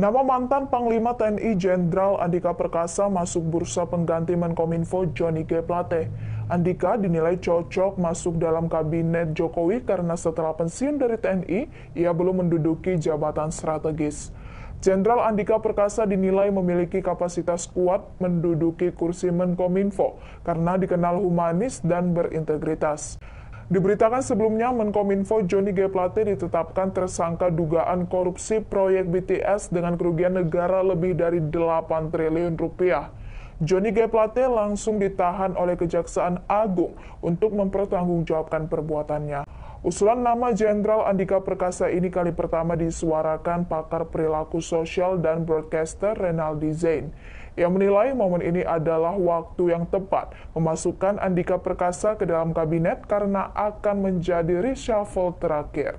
Nama mantan Panglima TNI Jenderal Andika Perkasa masuk bursa pengganti Menkominfo Johnny G. Plate. Andika dinilai cocok masuk dalam kabinet Jokowi karena setelah pensiun dari TNI, ia belum menduduki jabatan strategis. Jenderal Andika Perkasa dinilai memiliki kapasitas kuat menduduki kursi Menkominfo karena dikenal humanis dan berintegritas. Diberitakan sebelumnya, Menkominfo Johnny G. Plate ditetapkan tersangka dugaan korupsi proyek BTS dengan kerugian negara lebih dari 8 triliun rupiah. Johnny G. Plate langsung ditahan oleh Kejaksaan Agung untuk mempertanggungjawabkan perbuatannya. Usulan nama Jenderal Andika Perkasa ini kali pertama disuarakan pakar perilaku sosial dan broadcaster Renaldi Zain. Ia menilai momen ini adalah waktu yang tepat memasukkan Andika Perkasa ke dalam kabinet karena akan menjadi reshuffle terakhir.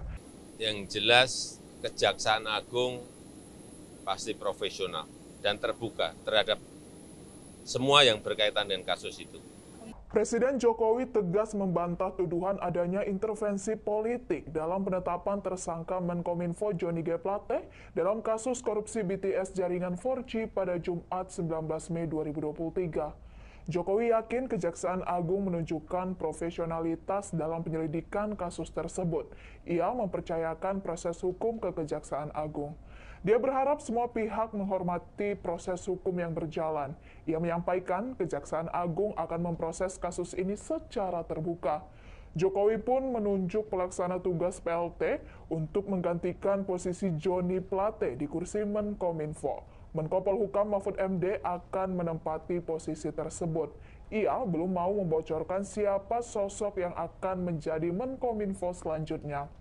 Yang jelas Kejaksaan Agung pasti profesional dan terbuka terhadap semua yang berkaitan dengan kasus itu. Presiden Jokowi tegas membantah tuduhan adanya intervensi politik dalam penetapan tersangka Menkominfo Johnny G. Plate dalam kasus korupsi BTS jaringan 4G pada Jumat 19 Mei 2023. Jokowi yakin Kejaksaan Agung menunjukkan profesionalitas dalam penyelidikan kasus tersebut. Ia mempercayakan proses hukum ke Kejaksaan Agung. Dia berharap semua pihak menghormati proses hukum yang berjalan. Ia menyampaikan Kejaksaan Agung akan memproses kasus ini secara terbuka. Jokowi pun menunjuk pelaksana tugas PLT untuk menggantikan posisi Joni Plate di kursi Menkominfo. Menkopol Hukam Mahfud MD akan menempati posisi tersebut. Ia belum mau membocorkan siapa sosok yang akan menjadi Menkominfo selanjutnya.